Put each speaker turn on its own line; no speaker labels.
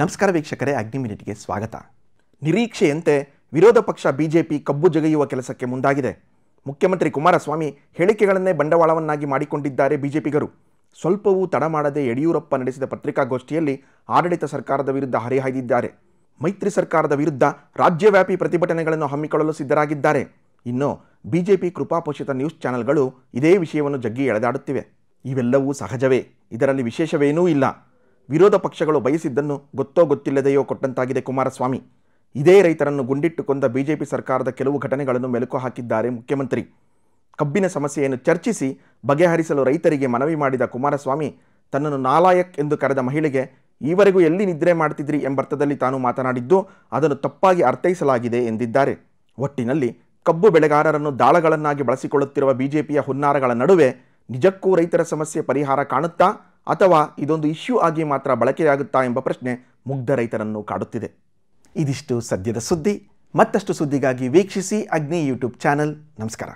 ನಮಸ್ಕಾರ ವೀಕ್ಷಕರೇ ಅಗ್ನಿ ಮಿನಿಟ್ಗೆ ಸ್ವಾಗತ ನಿರೀಕ್ಷೆಯಂತೆ ವಿರೋಧ ಪಕ್ಷ ಬಿಜೆಪಿ ಕಬ್ಬು ಜಗಿಯುವ ಕೆಲಸಕ್ಕೆ ಮುಂದಾಗಿದೆ ಮುಖ್ಯಮಂತ್ರಿ ಕುಮಾರಸ್ವಾಮಿ ಹೇಳಿಕೆಗಳನ್ನೇ ಬಂಡವಾಳವನ್ನಾಗಿ ಮಾಡಿಕೊಂಡಿದ್ದಾರೆ ಬಿಜೆಪಿಗರು ಸ್ವಲ್ಪವೂ ತಡ ಮಾಡದೆ ಯಡಿಯೂರಪ್ಪ ನಡೆಸಿದ ಪತ್ರಿಕಾಗೋಷ್ಠಿಯಲ್ಲಿ ಆಡಳಿತ ಸರ್ಕಾರದ ವಿರುದ್ಧ ಹರಿಹಾಯ್ದಿದ್ದಾರೆ ಮೈತ್ರಿ ಸರ್ಕಾರದ ವಿರುದ್ಧ ರಾಜ್ಯವ್ಯಾಪಿ ಪ್ರತಿಭಟನೆಗಳನ್ನು ಹಮ್ಮಿಕೊಳ್ಳಲು ಸಿದ್ಧರಾಗಿದ್ದಾರೆ ಇನ್ನು ಬಿಜೆಪಿ ಕೃಪಾಪೋಷಿತ ನ್ಯೂಸ್ ಚಾನೆಲ್ಗಳು ಇದೇ ವಿಷಯವನ್ನು ಜಗ್ಗಿ ಎಳೆದಾಡುತ್ತಿವೆ ಇವೆಲ್ಲವೂ ಸಹಜವೇ ಇದರಲ್ಲಿ ವಿಶೇಷವೇನೂ ಇಲ್ಲ ವಿರೋಧ ಪಕ್ಷಗಳು ಬಯಸಿದ್ದನ್ನು ಗೊತ್ತೋ ಗೊತ್ತಿಲ್ಲದೆಯೋ ಕೊಟ್ಟಂತಾಗಿದೆ ಕುಮಾರಸ್ವಾಮಿ ಇದೇ ರೈತರನ್ನು ಗುಂಡಿಟ್ಟು ಕೊಂದ ಬಿಜೆಪಿ ಸರ್ಕಾರದ ಕೆಲವು ಘಟನೆಗಳನ್ನು ಮೆಲುಕು ಹಾಕಿದ್ದಾರೆ ಮುಖ್ಯಮಂತ್ರಿ ಕಬ್ಬಿನ ಸಮಸ್ಯೆಯನ್ನು ಚರ್ಚಿಸಿ ಬಗೆಹರಿಸಲು ರೈತರಿಗೆ ಮನವಿ ಮಾಡಿದ ಕುಮಾರಸ್ವಾಮಿ ತನ್ನನ್ನು ನಾಲಾಯಕ್ ಎಂದು ಕರೆದ ಮಹಿಳೆಗೆ ಈವರೆಗೂ ಎಲ್ಲಿ ನಿದ್ರೆ ಮಾಡ್ತಿದ್ರಿ ಎಂಬರ್ಥದಲ್ಲಿ ತಾನು ಮಾತನಾಡಿದ್ದು ಅದನ್ನು ತಪ್ಪಾಗಿ ಅರ್ಥೈಸಲಾಗಿದೆ ಎಂದಿದ್ದಾರೆ ಒಟ್ಟಿನಲ್ಲಿ ಕಬ್ಬು ಬೆಳೆಗಾರರನ್ನು ದಾಳಗಳನ್ನಾಗಿ ಬಳಸಿಕೊಳ್ಳುತ್ತಿರುವ ಬಿಜೆಪಿಯ ಹುನ್ನಾರಗಳ ನಡುವೆ ನಿಜಕ್ಕೂ ರೈತರ ಸಮಸ್ಯೆ ಪರಿಹಾರ ಕಾಣುತ್ತಾ ಅಥವಾ ಇದೊಂದು ಇಶ್ಯೂ ಆಗಿ ಮಾತ್ರ ಬಳಕೆಯಾಗುತ್ತಾ ಎಂಬ ಪ್ರಶ್ನೆ ಮುಗ್ಧ ರೈತರನ್ನು ಕಾಡುತ್ತಿದೆ ಇದಿಷ್ಟು ಸದ್ಯದ ಸುದ್ದಿ ಮತ್ತಷ್ಟು ಸುದ್ದಿಗಾಗಿ ವೀಕ್ಷಿಸಿ ಅಗ್ನಿ ಯೂಟ್ಯೂಬ್ ಚಾನಲ್ ನಮಸ್ಕಾರ